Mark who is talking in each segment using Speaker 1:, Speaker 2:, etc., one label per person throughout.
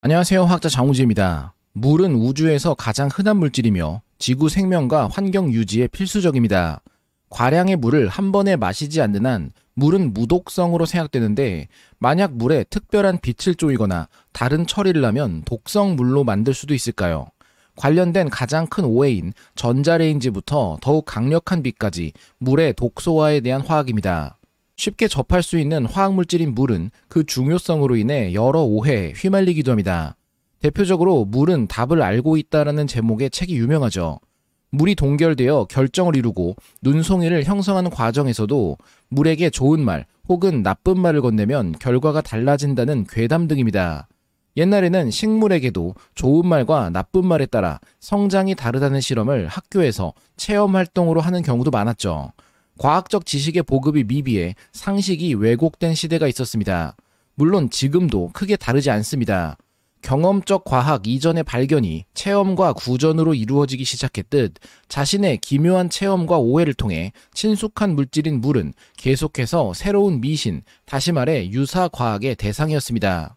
Speaker 1: 안녕하세요. 화학자 장우지입니다. 물은 우주에서 가장 흔한 물질이며 지구 생명과 환경 유지에 필수적입니다. 과량의 물을 한 번에 마시지 않는 한 물은 무독성으로 생각되는데 만약 물에 특별한 빛을 쪼이거나 다른 처리를 하면 독성 물로 만들 수도 있을까요? 관련된 가장 큰 오해인 전자레인지부터 더욱 강력한 빛까지 물의 독소화에 대한 화학입니다. 쉽게 접할 수 있는 화학물질인 물은 그 중요성으로 인해 여러 오해에 휘말리기도 합니다. 대표적으로 물은 답을 알고 있다라는 제목의 책이 유명하죠. 물이 동결되어 결정을 이루고 눈송이를 형성하는 과정에서도 물에게 좋은 말 혹은 나쁜 말을 건네면 결과가 달라진다는 괴담 등입니다. 옛날에는 식물에게도 좋은 말과 나쁜 말에 따라 성장이 다르다는 실험을 학교에서 체험 활동으로 하는 경우도 많았죠. 과학적 지식의 보급이 미비해 상식이 왜곡된 시대가 있었습니다. 물론 지금도 크게 다르지 않습니다. 경험적 과학 이전의 발견이 체험과 구전으로 이루어지기 시작했듯 자신의 기묘한 체험과 오해를 통해 친숙한 물질인 물은 계속해서 새로운 미신, 다시 말해 유사 과학의 대상이었습니다.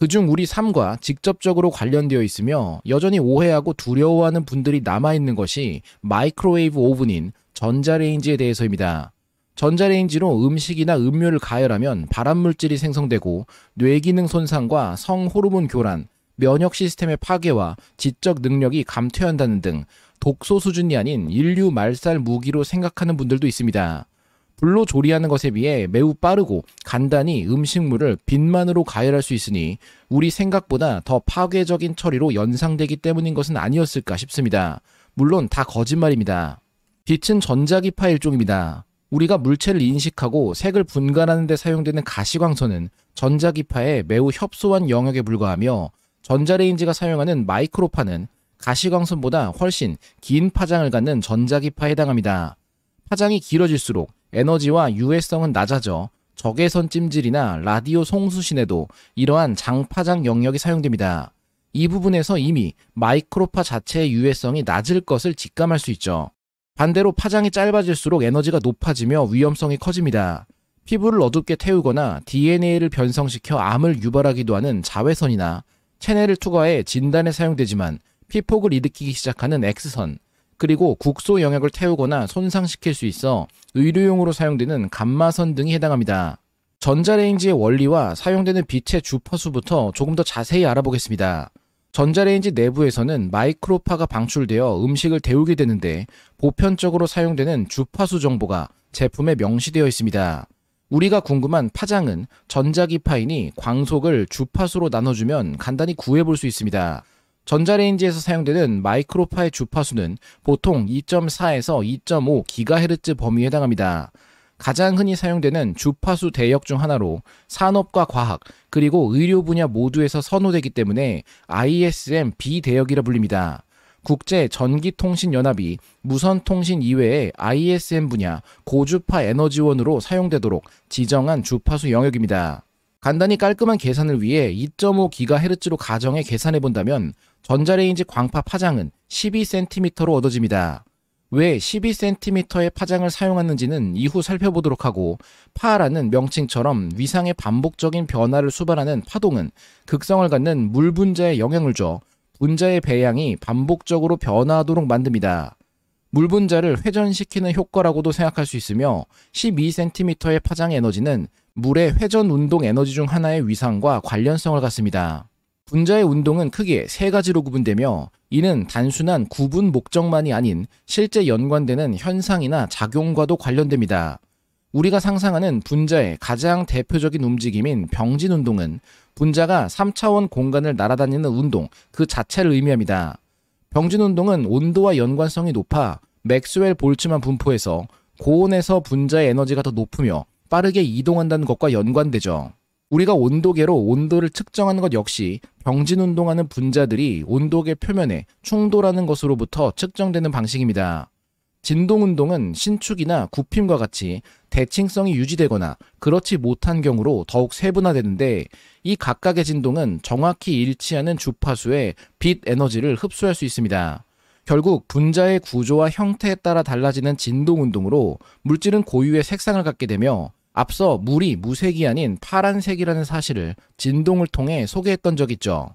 Speaker 1: 그중 우리 삶과 직접적으로 관련되어 있으며 여전히 오해하고 두려워하는 분들이 남아있는 것이 마이크로웨이브 오븐인 전자레인지에 대해서입니다. 전자레인지로 음식이나 음료를 가열하면 발암물질이 생성되고 뇌기능 손상과 성호르몬 교란, 면역 시스템의 파괴와 지적 능력이 감퇴한다는 등 독소 수준이 아닌 인류 말살 무기로 생각하는 분들도 있습니다. 불로 조리하는 것에 비해 매우 빠르고 간단히 음식물을 빛만으로 가열할 수 있으니 우리 생각보다 더 파괴적인 처리로 연상되기 때문인 것은 아니었을까 싶습니다. 물론 다 거짓말입니다. 빛은 전자기파 일종입니다. 우리가 물체를 인식하고 색을 분간하는 데 사용되는 가시광선은 전자기파의 매우 협소한 영역에 불과하며 전자레인지가 사용하는 마이크로파는 가시광선보다 훨씬 긴 파장을 갖는 전자기파에 해당합니다. 파장이 길어질수록 에너지와 유해성은 낮아져 적외선 찜질이나 라디오 송수신에도 이러한 장파장 영역이 사용됩니다. 이 부분에서 이미 마이크로파 자체의 유해성이 낮을 것을 직감할 수 있죠. 반대로 파장이 짧아질수록 에너지가 높아지며 위험성이 커집니다. 피부를 어둡게 태우거나 DNA를 변성시켜 암을 유발하기도 하는 자외선이나 체내를 투과해 진단에 사용되지만 피폭을 일으키기 시작하는 X선, 그리고 국소 영역을 태우거나 손상시킬 수 있어 의료용으로 사용되는 감마선 등이 해당합니다. 전자레인지의 원리와 사용되는 빛의 주파수부터 조금 더 자세히 알아보겠습니다. 전자레인지 내부에서는 마이크로파가 방출되어 음식을 데우게 되는데 보편적으로 사용되는 주파수 정보가 제품에 명시되어 있습니다. 우리가 궁금한 파장은 전자기 파인이 광속을 주파수로 나눠주면 간단히 구해볼 수 있습니다. 전자레인지에서 사용되는 마이크로파의 주파수는 보통 2.4에서 2.5GHz 범위에 해당합니다. 가장 흔히 사용되는 주파수 대역 중 하나로 산업과 과학 그리고 의료 분야 모두에서 선호되기 때문에 ISM B 대역이라 불립니다. 국제 전기통신연합이 무선통신 이외에 ISM 분야 고주파 에너지원으로 사용되도록 지정한 주파수 영역입니다. 간단히 깔끔한 계산을 위해 2.5GHz로 가정해 계산해 본다면 전자레인지 광파 파장은 12cm로 얻어집니다. 왜 12cm의 파장을 사용하는지는 이후 살펴보도록 하고 파라는 명칭처럼 위상의 반복적인 변화를 수반하는 파동은 극성을 갖는 물 분자에 영향을 줘 분자의 배양이 반복적으로 변화하도록 만듭니다. 물 분자를 회전시키는 효과라고도 생각할 수 있으며 12cm의 파장 에너지는 물의 회전 운동 에너지 중 하나의 위상과 관련성을 갖습니다. 분자의 운동은 크게 세 가지로 구분되며 이는 단순한 구분 목적만이 아닌 실제 연관되는 현상이나 작용과도 관련됩니다. 우리가 상상하는 분자의 가장 대표적인 움직임인 병진 운동은 분자가 3차원 공간을 날아다니는 운동 그 자체를 의미합니다. 병진 운동은 온도와 연관성이 높아 맥스웰 볼츠만 분포해서 고온에서 분자의 에너지가 더 높으며 빠르게 이동한다는 것과 연관되죠. 우리가 온도계로 온도를 측정하는 것 역시 병진 운동하는 분자들이 온도계 표면에 충돌하는 것으로부터 측정되는 방식입니다. 진동운동은 신축이나 굽힘과 같이 대칭성이 유지되거나 그렇지 못한 경우로 더욱 세분화되는데 이 각각의 진동은 정확히 일치하는 주파수의 빛 에너지를 흡수할 수 있습니다. 결국 분자의 구조와 형태에 따라 달라지는 진동운동으로 물질은 고유의 색상을 갖게 되며 앞서 물이 무색이 아닌 파란색이라는 사실을 진동을 통해 소개했던 적 있죠.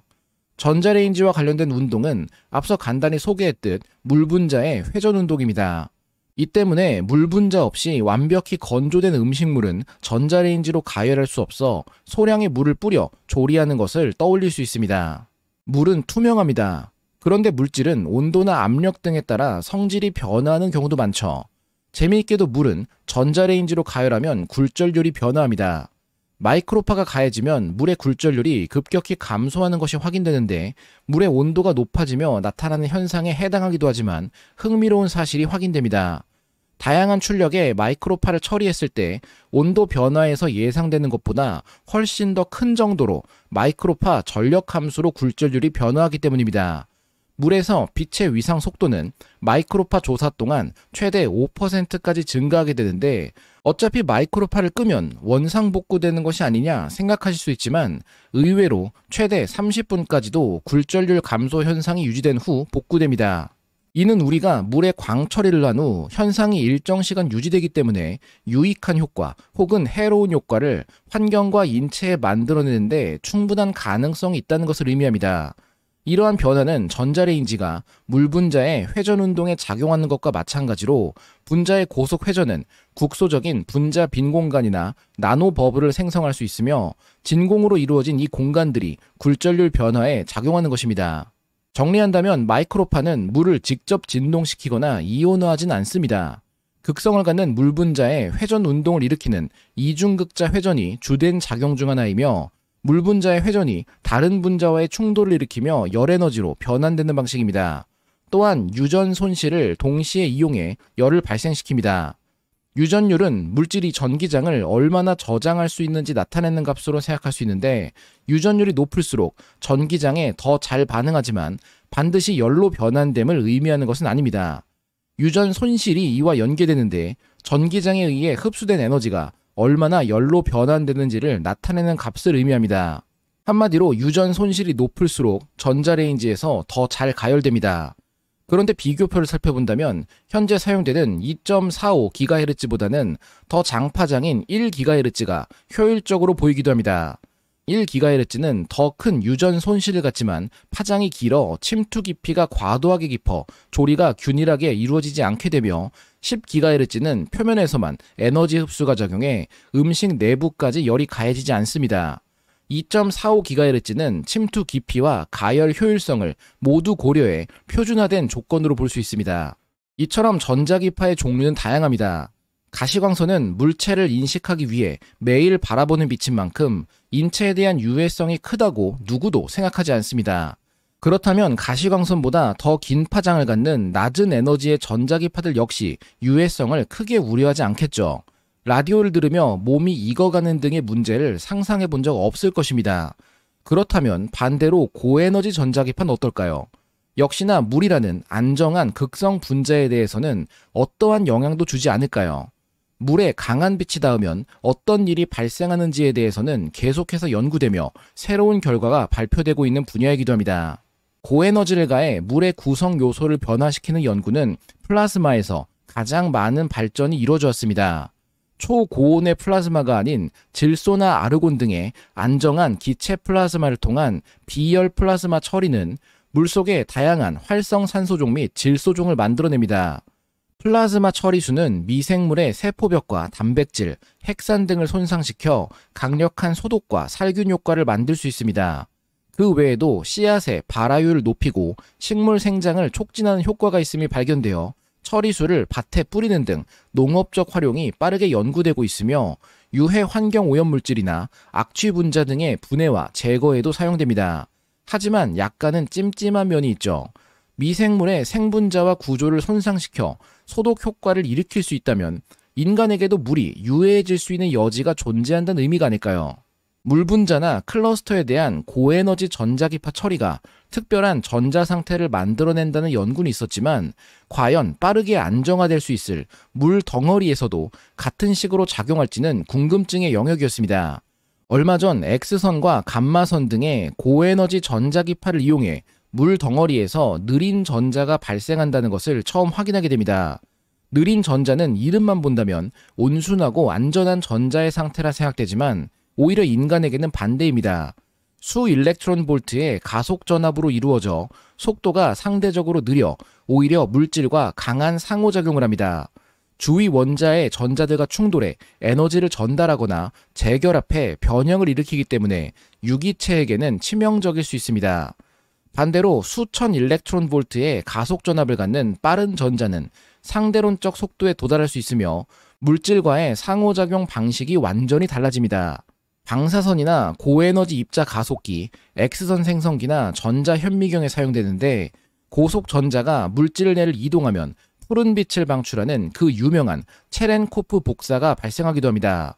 Speaker 1: 전자레인지와 관련된 운동은 앞서 간단히 소개했듯 물 분자의 회전 운동입니다. 이 때문에 물 분자 없이 완벽히 건조된 음식물은 전자레인지로 가열할 수 없어 소량의 물을 뿌려 조리하는 것을 떠올릴 수 있습니다. 물은 투명합니다. 그런데 물질은 온도나 압력 등에 따라 성질이 변화하는 경우도 많죠. 재미있게도 물은 전자레인지로 가열하면 굴절률이 변화합니다. 마이크로파가 가해지면 물의 굴절률이 급격히 감소하는 것이 확인되는데 물의 온도가 높아지며 나타나는 현상에 해당하기도 하지만 흥미로운 사실이 확인됩니다. 다양한 출력에 마이크로파를 처리했을 때 온도 변화에서 예상되는 것보다 훨씬 더 큰 정도로 마이크로파 전력 함수로 굴절률이 변화하기 때문입니다. 물에서 빛의 위상 속도는 마이크로파 조사 동안 최대 5%까지 증가하게 되는데 어차피 마이크로파를 끄면 원상 복구되는 것이 아니냐 생각하실 수 있지만 의외로 최대 30분까지도 굴절률 감소 현상이 유지된 후 복구됩니다. 이는 우리가 물에 광 처리를 한 후 현상이 일정 시간 유지되기 때문에 유익한 효과 혹은 해로운 효과를 환경과 인체에 만들어내는데 충분한 가능성이 있다는 것을 의미합니다. 이러한 변화는 전자레인지가 물 분자의 회전 운동에 작용하는 것과 마찬가지로 분자의 고속 회전은 국소적인 분자 빈 공간이나 나노 버블을 생성할 수 있으며 진공으로 이루어진 이 공간들이 굴절률 변화에 작용하는 것입니다. 정리한다면 마이크로파는 물을 직접 진동시키거나 이온화하진 않습니다. 극성을 갖는 물 분자의 회전 운동을 일으키는 이중극자 회전이 주된 작용 중 하나이며 물 분자의 회전이 다른 분자와의 충돌을 일으키며 열 에너지로 변환되는 방식입니다. 또한 유전 손실을 동시에 이용해 열을 발생시킵니다. 유전율은 물질이 전기장을 얼마나 저장할 수 있는지 나타내는 값으로 생각할 수 있는데 유전율이 높을수록 전기장에 더 잘 반응하지만 반드시 열로 변환됨을 의미하는 것은 아닙니다. 유전 손실이 이와 연계되는데 전기장에 의해 흡수된 에너지가 얼마나 열로 변환되는지를 나타내는 값을 의미합니다. 한마디로 유전 손실이 높을수록 전자레인지에서 더 잘 가열됩니다. 그런데 비교표를 살펴본다면 현재 사용되는 2.45GHz보다는 더 장파장인 1GHz가 효율적으로 보이기도 합니다. 1GHz는 더 큰 유전 손실을 갖지만 파장이 길어 침투 깊이가 과도하게 깊어 조리가 균일하게 이루어지지 않게 되며 10GHz는 표면에서만 에너지 흡수가 작용해 음식 내부까지 열이 가해지지 않습니다. 2.45GHz는 침투 깊이와 가열 효율성을 모두 고려해 표준화된 조건으로 볼 수 있습니다. 이처럼 전자기파의 종류는 다양합니다. 가시광선은 물체를 인식하기 위해 매일 바라보는 빛인 만큼 인체에 대한 유해성이 크다고 누구도 생각하지 않습니다. 그렇다면 가시광선보다 더 긴 파장을 갖는 낮은 에너지의 전자기파들 역시 유해성을 크게 우려하지 않겠죠. 라디오를 들으며 몸이 익어가는 등의 문제를 상상해 본 적 없을 것입니다. 그렇다면 반대로 고에너지 전자기파는 어떨까요? 역시나 물이라는 안정한 극성 분자에 대해서는 어떠한 영향도 주지 않을까요? 물에 강한 빛이 닿으면 어떤 일이 발생하는지에 대해서는 계속해서 연구되며 새로운 결과가 발표되고 있는 분야이기도 합니다. 고에너지를 가해 물의 구성 요소를 변화시키는 연구는 플라즈마에서 가장 많은 발전이 이루어졌습니다. 초고온의 플라즈마가 아닌 질소나 아르곤 등의 안정한 기체 플라즈마를 통한 비열 플라즈마 처리는 물속의 다양한 활성산소종 및 질소종을 만들어냅니다. 플라즈마 처리수는 미생물의 세포벽과 단백질, 핵산 등을 손상시켜 강력한 소독과 살균 효과를 만들 수 있습니다. 그 외에도 씨앗의 발화율을 높이고 식물 생장을 촉진하는 효과가 있음이 발견되어 처리수를 밭에 뿌리는 등 농업적 활용이 빠르게 연구되고 있으며 유해 환경 오염 물질이나 악취 분자 등의 분해와 제거에도 사용됩니다. 하지만 약간은 찜찜한 면이 있죠. 미생물의 생분자와 구조를 손상시켜 소독 효과를 일으킬 수 있다면 인간에게도 물이 유해해질 수 있는 여지가 존재한다는 의미가 아닐까요? 물 분자나 클러스터에 대한 고에너지 전자기파 처리가 특별한 전자 상태를 만들어낸다는 연구는 있었지만 과연 빠르게 안정화될 수 있을 물 덩어리에서도 같은 식으로 작용할지는 궁금증의 영역이었습니다. 얼마 전 X선과 감마선 등의 고에너지 전자기파를 이용해 물 덩어리에서 느린 전자가 발생한다는 것을 처음 확인하게 됩니다. 느린 전자는 이름만 본다면 온순하고 안전한 전자의 상태라 생각되지만 오히려 인간에게는 반대입니다. 수 일렉트론 볼트의 가속 전압으로 이루어져 속도가 상대적으로 느려 오히려 물질과 강한 상호작용을 합니다. 주위 원자의 전자들과 충돌해 에너지를 전달하거나 재결합해 변형을 일으키기 때문에 유기체에게는 치명적일 수 있습니다. 반대로 수천 일렉트론 볼트의 가속 전압을 갖는 빠른 전자는 상대론적 속도에 도달할 수 있으며 물질과의 상호작용 방식이 완전히 달라집니다. 방사선이나 고에너지 입자 가속기, 엑스선 생성기나 전자 현미경에 사용되는데 고속 전자가 물질 내를 이동하면 푸른 빛을 방출하는 그 유명한 체렌코프 복사가 발생하기도 합니다.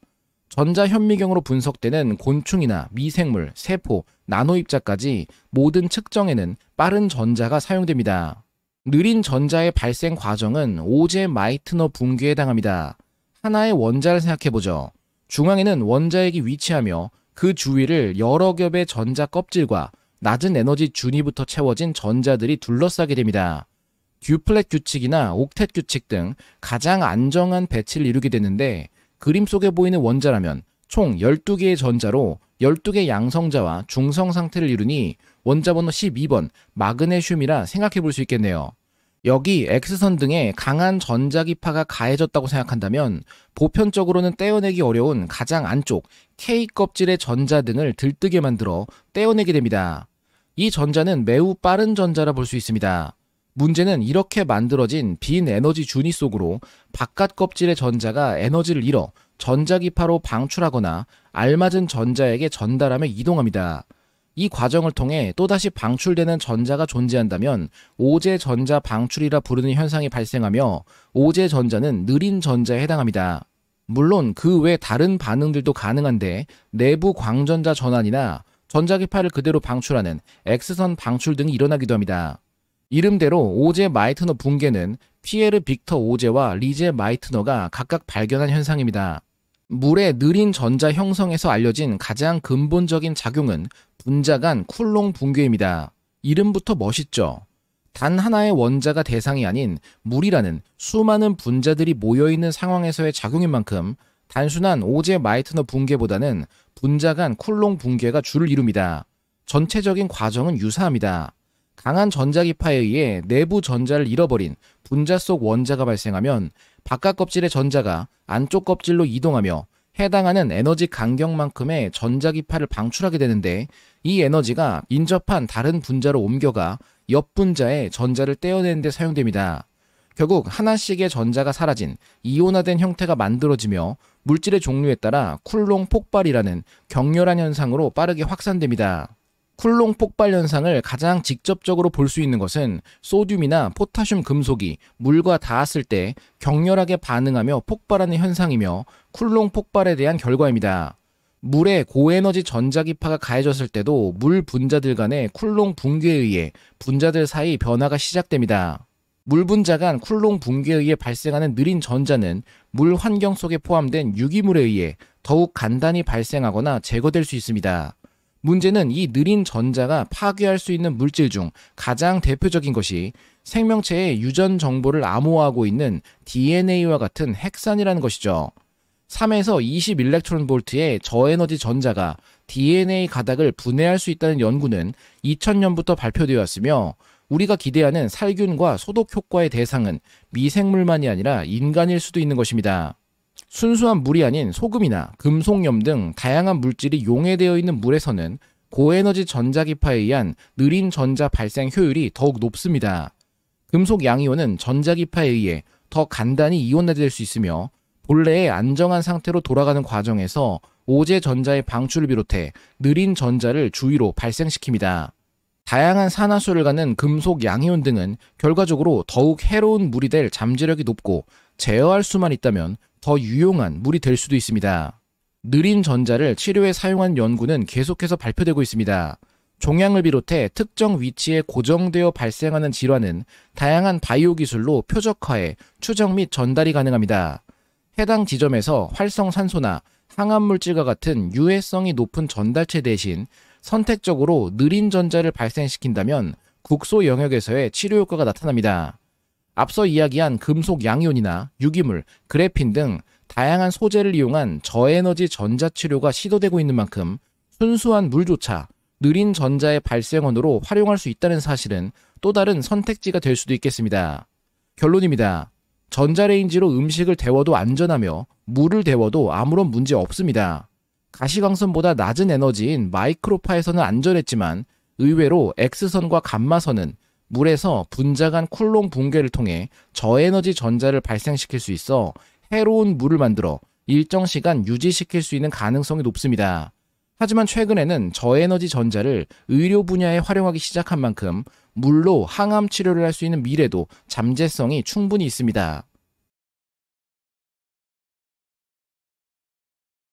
Speaker 1: 전자 현미경으로 분석되는 곤충이나 미생물, 세포, 나노입자까지 모든 측정에는 빠른 전자가 사용됩니다. 느린 전자의 발생 과정은 오제 마이트너 붕괴에 해 당합니다. 하나의 원자를 생각해보죠. 중앙에는 원자핵이 위치하며 그 주위를 여러 겹의 전자 껍질과 낮은 에너지 준위부터 채워진 전자들이 둘러싸게 됩니다. 듀플렛 규칙이나 옥텟 규칙 등 가장 안정한 배치를 이루게 되는데 그림 속에 보이는 원자라면 총 12개의 전자로 12개 의 양성자와 중성 상태를 이루니 원자 번호 12번 마그네슘이라 생각해 볼 수 있겠네요. 여기 X선 등에 강한 전자기파가 가해졌다고 생각한다면 보편적으로는 떼어내기 어려운 가장 안쪽 K 껍질의 전자 등을 들뜨게 만들어 떼어내게 됩니다. 이 전자는 매우 빠른 전자라 볼 수 있습니다. 문제는 이렇게 만들어진 빈 에너지 주이 속으로 바깥 껍질의 전자가 에너지를 잃어 전자기파로 방출하거나 알맞은 전자에게 전달하며 이동합니다. 이 과정을 통해 또다시 방출되는 전자가 존재한다면 오제 전자 방출이라 부르는 현상이 발생하며 오제 전자는 느린 전자에 해당합니다. 물론 그 외 다른 반응들도 가능한데 내부 광전자 전환이나 전자기파를 그대로 방출하는 X선 방출 등이 일어나기도 합니다. 이름대로 오제 마이트너 붕괴는 피에르 빅터 오제와 리제 마이트너가 각각 발견한 현상입니다. 물의 느린 전자 형성에서 알려진 가장 근본적인 작용은 분자 간 쿨롱 붕괴입니다. 이름부터 멋있죠? 단 하나의 원자가 대상이 아닌 물이라는 수많은 분자들이 모여있는 상황에서의 작용인 만큼 단순한 오제 마이트너 붕괴보다는 분자 간 쿨롱 붕괴가 주를 이룹니다. 전체적인 과정은 유사합니다. 강한 전자기파에 의해 내부 전자를 잃어버린 분자 속 원자가 발생하면 바깥 껍질의 전자가 안쪽 껍질로 이동하며 해당하는 에너지 간격만큼의 전자기파를 방출하게 되는데 이 에너지가 인접한 다른 분자로 옮겨가 옆분자에 전자를 떼어내는 데 사용됩니다. 결국 하나씩의 전자가 사라진 이온화된 형태가 만들어지며 물질의 종류에 따라 쿨롱 폭발이라는 격렬한 현상으로 빠르게 확산됩니다. 쿨롱 폭발 현상을 가장 직접적으로 볼 수 있는 것은 소듐이나 포타슘 금속이 물과 닿았을 때 격렬하게 반응하며 폭발하는 현상이며 쿨롱 폭발에 대한 결과입니다. 물에 고에너지 전자기파가 가해졌을 때도 물 분자들 간의 쿨롱 붕괴에 의해 분자들 사이 변화가 시작됩니다. 물 분자 간 쿨롱 붕괴에 의해 발생하는 느린 전자는 물 환경 속에 포함된 유기물에 의해 더욱 간단히 발생하거나 제거될 수 있습니다. 문제는 이 느린 전자가 파괴할 수 있는 물질 중 가장 대표적인 것이 생명체의 유전 정보를 암호화하고 있는 DNA와 같은 핵산이라는 것이죠. 3에서 20 일렉트론 볼트의 저에너지 전자가 DNA 가닥을 분해할 수 있다는 연구는 2000년부터 발표되었으며 우리가 기대하는 살균과 소독 효과의 대상은 미생물만이 아니라 인간일 수도 있는 것입니다. 순수한 물이 아닌 소금이나 금속염 등 다양한 물질이 용해되어 있는 물에서는 고에너지 전자기파에 의한 느린 전자 발생 효율이 더욱 높습니다. 금속 양이온은 전자기파에 의해 더 간단히 이온화될 수 있으며 본래의 안정한 상태로 돌아가는 과정에서 오제 전자의 방출을 비롯해 느린 전자를 주위로 발생시킵니다. 다양한 산화수를 가는 금속 양이온 등은 결과적으로 더욱 해로운 물이 될 잠재력이 높고 제어할 수만 있다면 더 유용한 물이 될 수도 있습니다. 느린 전자를 치료에 사용한 연구는 계속해서 발표되고 있습니다. 종양을 비롯해 특정 위치에 고정되어 발생하는 질환은 다양한 바이오 기술로 표적화해 추적및 전달이 가능합니다. 해당 지점에서 활성산소나 항암물질과 같은 유해성이 높은 전달체 대신 선택적으로 느린 전자를 발생시킨다면 국소 영역에서의 치료 효과가 나타납니다. 앞서 이야기한 금속 양 i o 이나 유기물, 그래핀 등 다양한 소재를 이용한 저에너지 전자치료가 시도되고 있는 만큼 순수한 물조차 느린 전자의 발생원으로 활용할 수 있다는 사실은 또 다른 선택지가 될 수도 있겠습니다. 결론입니다. 전자레인지로 음식을 데워도 안전하며 물을 데워도 아무런 문제 없습니다. 가시광선보다 낮은 에너지인 마이크로파에서는 안전했지만 의외로 X선과 감마선은 물에서 분자간 쿨롱 붕괴를 통해 저에너지 전자를 발생시킬 수 있어 해로운 물을 만들어 일정 시간 유지시킬 수 있는 가능성이 높습니다. 하지만 최근에는 저에너지 전자를 의료 분야에 활용하기 시작한 만큼 물로 항암 치료를 할 수 있는 미래도 잠재성이 충분히 있습니다.